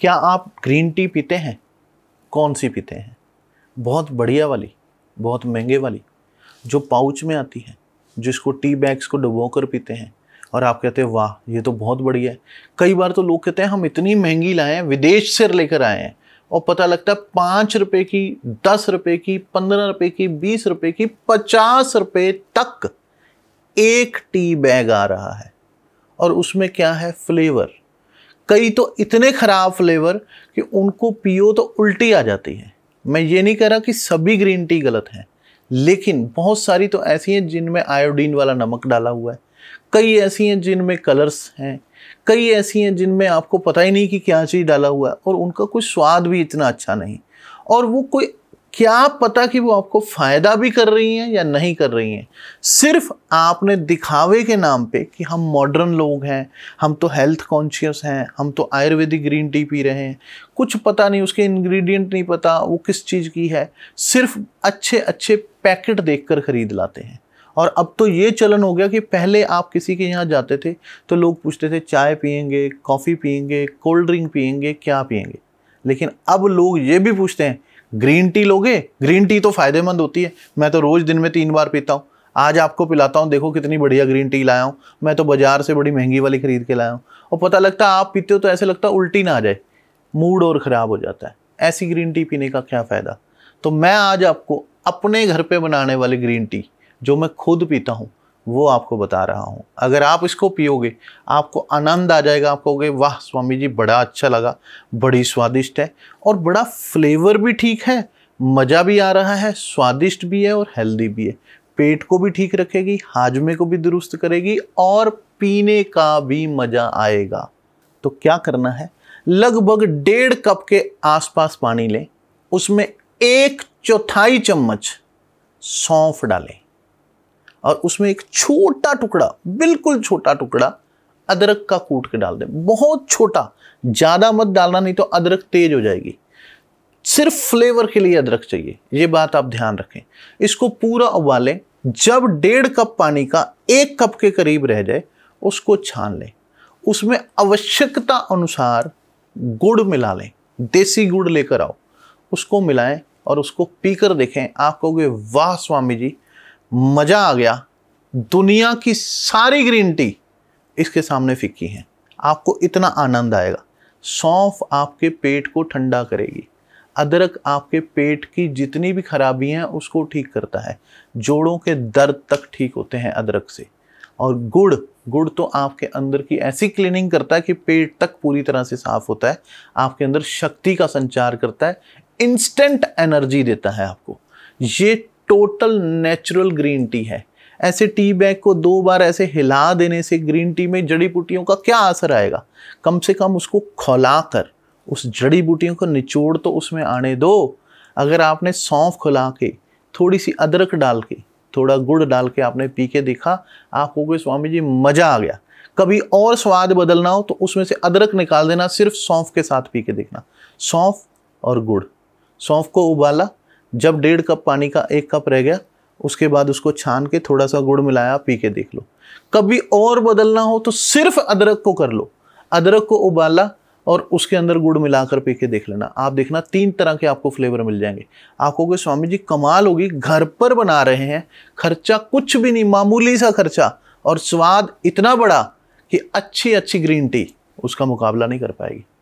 क्या आप green tea पीते हैं कौन सी पीते हैं बहुत बढ़िया वाली बहुत महंगे वाली जो पाउच में आती है जिसको टी बैग्स को डुबो कर पीते हैं और आप कहते हैं वाह ये तो बहुत बढ़िया है कई बार तो लोग कहते हैं हम इतनी महंगी लाए हैं विदेश से लेकर आए हैं और पता लगता है पाँच रुपये की दस रुपये की पंद्रह रुपये की बीस रुपये की पचास रुपये तक एक टी बैग आ रहा है और उसमें क्या है फ्लेवर कई तो इतने ख़राब फ्लेवर कि उनको पियो तो उल्टी आ जाती है मैं ये नहीं कह रहा कि सभी ग्रीन टी गलत हैं लेकिन बहुत सारी तो ऐसी हैं जिनमें आयोडीन वाला नमक डाला हुआ है कई ऐसी हैं जिनमें कलर्स हैं कई ऐसी हैं जिनमें आपको पता ही नहीं कि क्या चीज़ डाला हुआ है और उनका कोई स्वाद भी इतना अच्छा नहीं और वो कोई क्या पता कि वो आपको फ़ायदा भी कर रही हैं या नहीं कर रही हैं सिर्फ आपने दिखावे के नाम पे कि हम मॉडर्न लोग हैं हम तो हेल्थ कॉन्शियस हैं हम तो आयुर्वेदिक ग्रीन टी पी रहे हैं कुछ पता नहीं उसके इंग्रेडिएंट नहीं पता वो किस चीज़ की है सिर्फ अच्छे अच्छे पैकेट देखकर ख़रीद लाते हैं और अब तो ये चलन हो गया कि पहले आप किसी के यहाँ जाते थे तो लोग पूछते थे चाय पियेंगे कॉफ़ी पियेंगे कोल्ड ड्रिंक पियेंगे क्या पियेंगे लेकिन अब लोग ये भी पूछते हैं ग्रीन टी लोगे ग्रीन टी तो फायदेमंद होती है मैं तो रोज़ दिन में तीन बार पीता हूँ आज आपको पिलाता हूँ देखो कितनी बढ़िया ग्रीन टी लाया हूँ मैं तो बाजार से बड़ी महंगी वाली खरीद के लाया हूँ और पता लगता आप पीते हो तो ऐसे लगता उल्टी ना आ जाए मूड और ख़राब हो जाता है ऐसी ग्रीन टी पीने का क्या फ़ायदा तो मैं आज आपको अपने घर पे बनाने वाली ग्रीन टी जो मैं खुद पीता हूँ वो आपको बता रहा हूँ अगर आप इसको पियोगे आपको आनंद आ जाएगा आप कहोगे वाह स्वामी जी बड़ा अच्छा लगा बड़ी स्वादिष्ट है और बड़ा फ्लेवर भी ठीक है मज़ा भी आ रहा है स्वादिष्ट भी है और हेल्दी भी है पेट को भी ठीक रखेगी हाजमे को भी दुरुस्त करेगी और पीने का भी मज़ा आएगा तो क्या करना है लगभग डेढ़ कप के आसपास पानी लें उसमें एक चौथाई चम्मच सौंफ डालें और उसमें एक छोटा टुकड़ा बिल्कुल छोटा टुकड़ा अदरक का कूट के डाल दें बहुत छोटा ज़्यादा मत डालना नहीं तो अदरक तेज हो जाएगी सिर्फ फ्लेवर के लिए अदरक चाहिए ये बात आप ध्यान रखें इसको पूरा उबालें जब डेढ़ कप पानी का एक कप के करीब रह जाए उसको छान लें उसमें आवश्यकता अनुसार गुड़ मिला लें देसी गुड़ लेकर आओ उसको मिलाएं और उसको पीकर देखें आप कहोगे वाह स्वामी जी मज़ा आ गया दुनिया की सारी ग्रीन टी इसके सामने फिक्की है आपको इतना आनंद आएगा सौंफ आपके पेट को ठंडा करेगी अदरक आपके पेट की जितनी भी खराबी हैं उसको ठीक करता है जोड़ों के दर्द तक ठीक होते हैं अदरक से और गुड़ गुड़ तो आपके अंदर की ऐसी क्लीनिंग करता है कि पेट तक पूरी तरह से साफ होता है आपके अंदर शक्ति का संचार करता है इंस्टेंट एनर्जी देता है आपको ये टोटल नेचुरल ग्रीन टी है ऐसे टी बैग को दो बार ऐसे हिला देने से ग्रीन टी में जड़ी बूटियों का क्या असर आएगा कम से कम उसको खोला कर उस जड़ी बूटियों को निचोड़ तो उसमें आने दो अगर आपने सौंफ खुला के थोड़ी सी अदरक डाल के थोड़ा गुड़ डाल के आपने पी के देखा आपको कोई स्वामी जी मज़ा आ गया कभी और स्वाद बदलना हो तो उसमें से अदरक निकाल देना सिर्फ सौंफ के साथ पी के देखना सौंफ और गुड़ सौंफ को उबाला जब डेढ़ कप पानी का एक कप रह गया उसके बाद उसको छान के थोड़ा सा गुड़ मिलाया पी के देख लो कभी और बदलना हो तो सिर्फ अदरक को कर लो अदरक को उबाला और उसके अंदर गुड़ मिलाकर पी के देख लेना आप देखना तीन तरह के आपको फ्लेवर मिल जाएंगे आपको कहोगे स्वामी जी कमाल होगी घर पर बना रहे हैं खर्चा कुछ भी नहीं मामूली सा खर्चा और स्वाद इतना बड़ा कि अच्छी अच्छी ग्रीन टी उसका मुकाबला नहीं कर पाएगी